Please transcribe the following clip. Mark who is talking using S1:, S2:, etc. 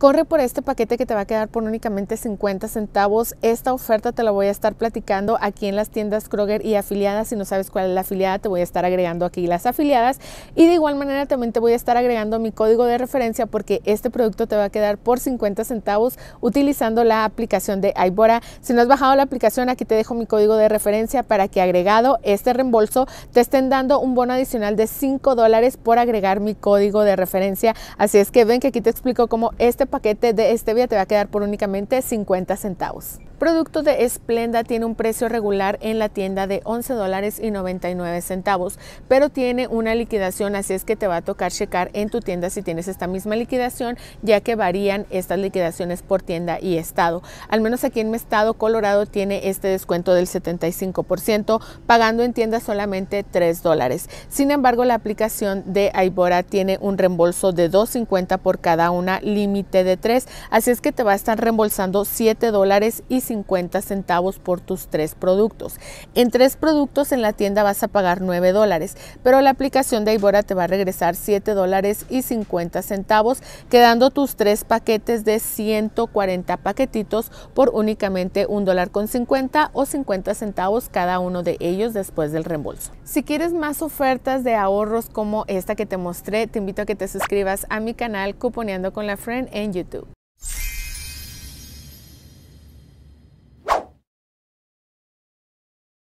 S1: Corre por este paquete que te va a quedar por únicamente 50 centavos. Esta oferta te la voy a estar platicando aquí en las tiendas Kroger y afiliadas. Si no sabes cuál es la afiliada, te voy a estar agregando aquí las afiliadas. Y de igual manera también te voy a estar agregando mi código de referencia porque este producto te va a quedar por 50 centavos utilizando la aplicación de Ibora. Si no has bajado la aplicación, aquí te dejo mi código de referencia para que agregado este reembolso te estén dando un bono adicional de 5 dólares por agregar mi código de referencia. Así es que ven que aquí te explico cómo este paquete de este viaje te va a quedar por únicamente 50 centavos producto de Esplenda tiene un precio regular en la tienda de 11 dólares y 99 centavos, pero tiene una liquidación, así es que te va a tocar checar en tu tienda si tienes esta misma liquidación, ya que varían estas liquidaciones por tienda y estado. Al menos aquí en mi estado, Colorado tiene este descuento del 75%, pagando en tienda solamente 3 dólares. Sin embargo, la aplicación de Ibora tiene un reembolso de 2.50 por cada una, límite de 3, así es que te va a estar reembolsando 7 dólares y 50 centavos por tus tres productos. En tres productos en la tienda vas a pagar 9 dólares, pero la aplicación de Ibora te va a regresar 7 dólares y 50 centavos, quedando tus tres paquetes de 140 paquetitos por únicamente un dólar con 50 o 50 centavos cada uno de ellos después del reembolso. Si quieres más ofertas de ahorros como esta que te mostré, te invito a que te suscribas a mi canal Cuponeando con la Friend en YouTube.